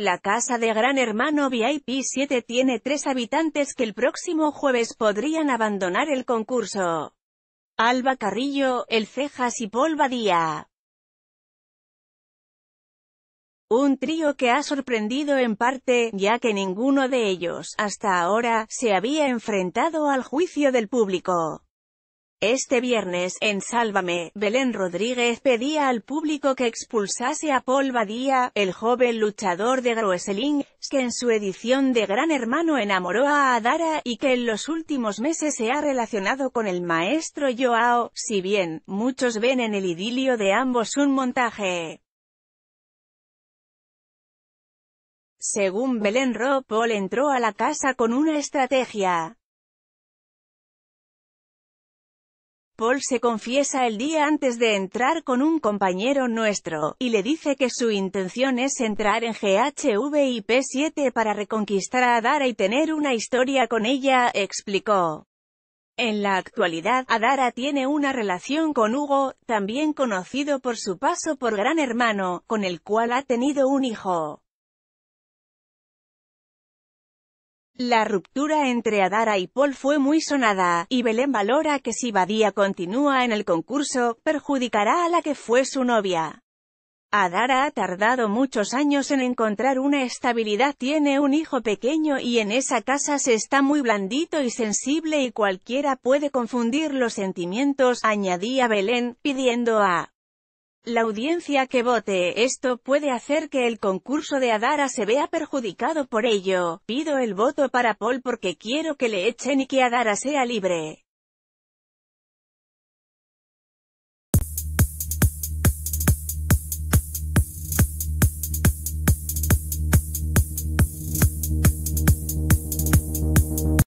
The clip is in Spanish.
La casa de Gran Hermano VIP 7 tiene tres habitantes que el próximo jueves podrían abandonar el concurso. Alba Carrillo, El Cejas y Paul Badía. Un trío que ha sorprendido en parte, ya que ninguno de ellos, hasta ahora, se había enfrentado al juicio del público. Este viernes, en Sálvame, Belén Rodríguez pedía al público que expulsase a Paul Badía, el joven luchador de Groeseling, que en su edición de Gran Hermano enamoró a Adara, y que en los últimos meses se ha relacionado con el maestro Joao, si bien, muchos ven en el idilio de ambos un montaje. Según Belén Ro, Paul entró a la casa con una estrategia. Paul se confiesa el día antes de entrar con un compañero nuestro, y le dice que su intención es entrar en GHVIP-7 para reconquistar a Adara y tener una historia con ella, explicó. En la actualidad, Adara tiene una relación con Hugo, también conocido por su paso por Gran Hermano, con el cual ha tenido un hijo. La ruptura entre Adara y Paul fue muy sonada, y Belén valora que si Badía continúa en el concurso, perjudicará a la que fue su novia. Adara ha tardado muchos años en encontrar una estabilidad, tiene un hijo pequeño y en esa casa se está muy blandito y sensible y cualquiera puede confundir los sentimientos, añadía Belén, pidiendo a la audiencia que vote esto puede hacer que el concurso de Adara se vea perjudicado por ello. Pido el voto para Paul porque quiero que le echen y que Adara sea libre.